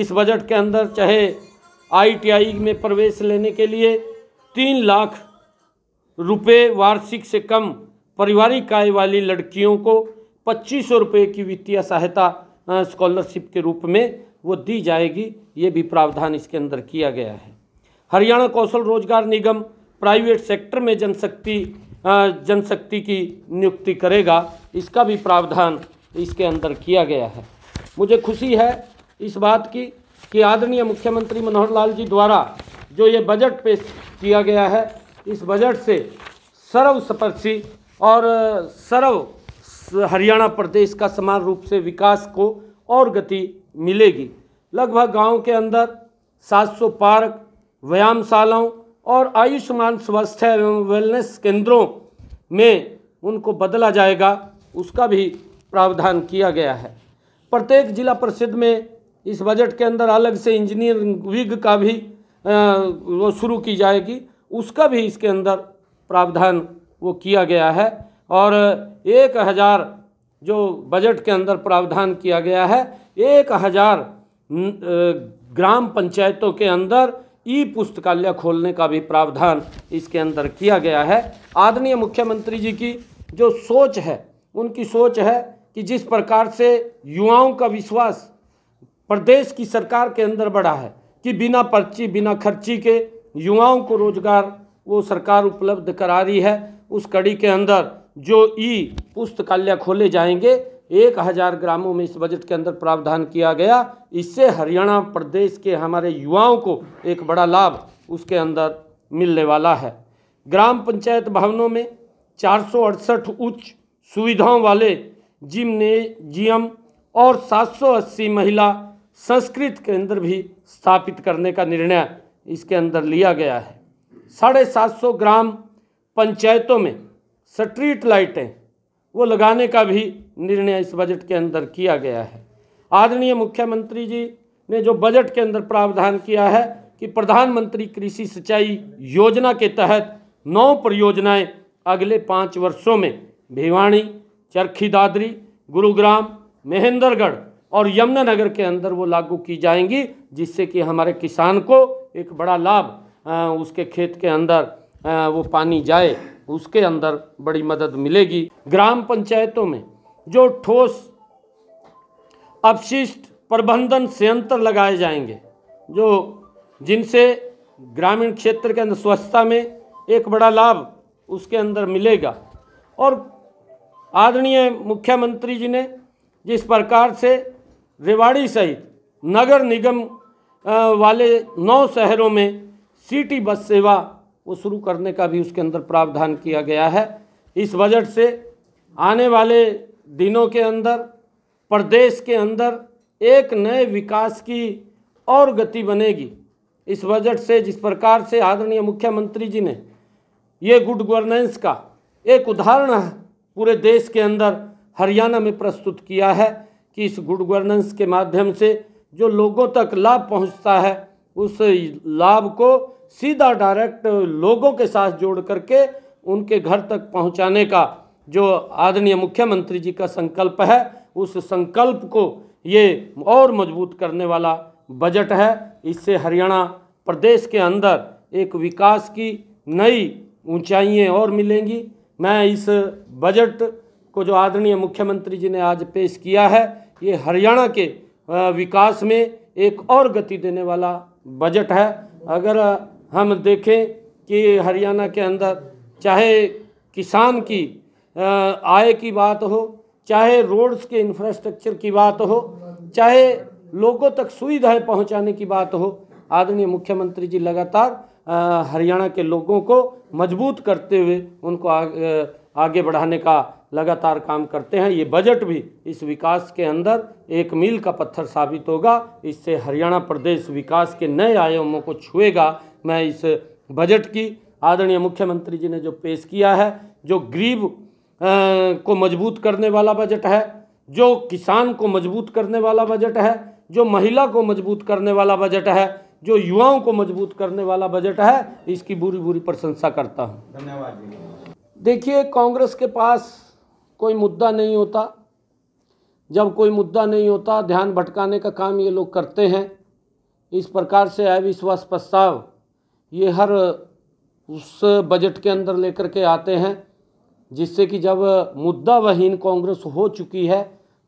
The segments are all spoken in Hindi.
इस बजट के अंदर चाहे आईटीआई में प्रवेश लेने के लिए तीन लाख रुपये वार्षिक से कम पारिवारिक आय वाली लड़कियों को पच्चीस सौ रुपये की वित्तीय सहायता स्कॉलरशिप के रूप में वो दी जाएगी ये भी प्रावधान इसके अंदर किया गया है हरियाणा कौशल रोजगार निगम प्राइवेट सेक्टर में जनशक्ति जनशक्ति की नियुक्ति करेगा इसका भी प्रावधान इसके अंदर किया गया है मुझे खुशी है इस बात की कि आदरणीय मुख्यमंत्री मनोहर लाल जी द्वारा जो ये बजट पेश किया गया है इस बजट से सर्वस्पर्शी और सर्व हरियाणा प्रदेश का समान रूप से विकास को और गति मिलेगी लगभग गांव के अंदर 700 पार्क व्यायामशालाओं और आयुष्मान स्वास्थ्य एवं वेलनेस केंद्रों में उनको बदला जाएगा उसका भी प्रावधान किया गया है प्रत्येक जिला परिषद में इस बजट के अंदर अलग से इंजीनियरिंग विग का भी वो शुरू की जाएगी उसका भी इसके अंदर प्रावधान वो किया गया है और एक हज़ार जो बजट के अंदर प्रावधान किया गया है एक हज़ार ग्राम पंचायतों के अंदर ई पुस्तकालय खोलने का भी प्रावधान इसके अंदर किया गया है आदरणीय मुख्यमंत्री जी की जो सोच है उनकी सोच है कि जिस प्रकार से युवाओं का विश्वास प्रदेश की सरकार के अंदर बढ़ा है कि बिना पर्ची बिना खर्ची के युवाओं को रोजगार वो सरकार उपलब्ध करा रही है उस कड़ी के अंदर जो ई पुस्तकालय खोले जाएंगे एक हज़ार ग्रामों में इस बजट के अंदर प्रावधान किया गया इससे हरियाणा प्रदेश के हमारे युवाओं को एक बड़ा लाभ उसके अंदर मिलने वाला है ग्राम पंचायत भवनों में चार उच्च सुविधाओं वाले जिमनेजियम और 780 महिला संस्कृत केंद्र भी स्थापित करने का निर्णय इसके अंदर लिया गया है साढ़े सात सौ ग्राम पंचायतों में स्ट्रीट लाइटें वो लगाने का भी निर्णय इस बजट के अंदर किया गया है आदरणीय मुख्यमंत्री जी ने जो बजट के अंदर प्रावधान किया है कि प्रधानमंत्री कृषि सिंचाई योजना के तहत नौ परियोजनाएं अगले पाँच वर्षों में भिवाणी चरखी दादरी गुरुग्राम महेंद्रगढ़ और यमुनानगर के अंदर वो लागू की जाएंगी जिससे कि हमारे किसान को एक बड़ा लाभ उसके खेत के अंदर वो पानी जाए उसके अंदर बड़ी मदद मिलेगी ग्राम पंचायतों में जो ठोस अपशिष्ट प्रबंधन संयंत्र लगाए जाएंगे जो जिनसे ग्रामीण क्षेत्र के अंदर स्वच्छता में एक बड़ा लाभ उसके अंदर मिलेगा और आदरणीय मुख्यमंत्री जी ने जिस प्रकार से रेवाड़ी सहित नगर निगम वाले नौ शहरों में सिटी बस सेवा वो शुरू करने का भी उसके अंदर प्रावधान किया गया है इस बजट से आने वाले दिनों के अंदर प्रदेश के अंदर एक नए विकास की और गति बनेगी इस बजट से जिस प्रकार से आदरणीय मुख्यमंत्री जी ने ये गुड गवर्नेंस का एक उदाहरण पूरे देश के अंदर हरियाणा में प्रस्तुत किया है कि इस गुड गवर्नेंस के माध्यम से जो लोगों तक लाभ पहुंचता है उस लाभ को सीधा डायरेक्ट लोगों के साथ जोड़ करके उनके घर तक पहुंचाने का जो आदरणीय मुख्यमंत्री जी का संकल्प है उस संकल्प को ये और मजबूत करने वाला बजट है इससे हरियाणा प्रदेश के अंदर एक विकास की नई ऊंचाइयां और मिलेंगी मैं इस बजट को जो आदरणीय मुख्यमंत्री जी ने आज पेश किया है ये हरियाणा के विकास में एक और गति देने वाला बजट है अगर हम देखें कि हरियाणा के अंदर चाहे किसान की आय की बात हो चाहे रोड्स के इंफ्रास्ट्रक्चर की बात हो चाहे लोगों तक सुविधाएं पहुंचाने की बात हो आदरणीय मुख्यमंत्री जी लगातार हरियाणा के लोगों को मजबूत करते हुए उनको आगे बढ़ाने का लगातार काम करते हैं ये बजट भी इस विकास के अंदर एक मील का पत्थर साबित होगा इससे हरियाणा प्रदेश विकास के नए आयामों को छुएगा मैं इस बजट की आदरणीय मुख्यमंत्री जी ने जो पेश किया है जो गरीब को मजबूत करने वाला बजट है जो किसान को मजबूत करने वाला बजट है जो महिला को मजबूत करने वाला बजट है जो युवाओं को मजबूत करने वाला बजट है इसकी बुरी बुरी प्रशंसा करता हूँ धन्यवाद देखिए कांग्रेस के पास कोई मुद्दा नहीं होता जब कोई मुद्दा नहीं होता ध्यान भटकाने का काम ये लोग करते हैं इस प्रकार से अविश्वास प्रस्ताव ये हर उस बजट के अंदर लेकर के आते हैं जिससे कि जब मुद्दा वहीन कांग्रेस हो चुकी है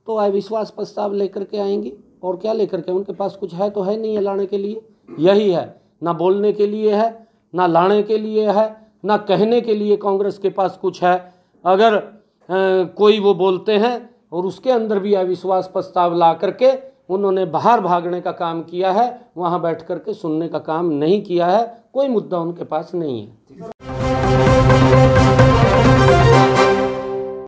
तो अविश्वास प्रस्ताव लेकर के आएंगी और क्या लेकर के उनके पास कुछ है तो है नहीं है लाने के लिए यही है ना बोलने के लिए है ना लाने के लिए है ना कहने के लिए कांग्रेस के पास कुछ है अगर कोई वो बोलते हैं और उसके अंदर भी अविश्वास प्रस्ताव ला करके उन्होंने बाहर भागने का काम किया है वहाँ बैठ कर के सुनने का काम नहीं किया है कोई मुद्दा उनके पास नहीं है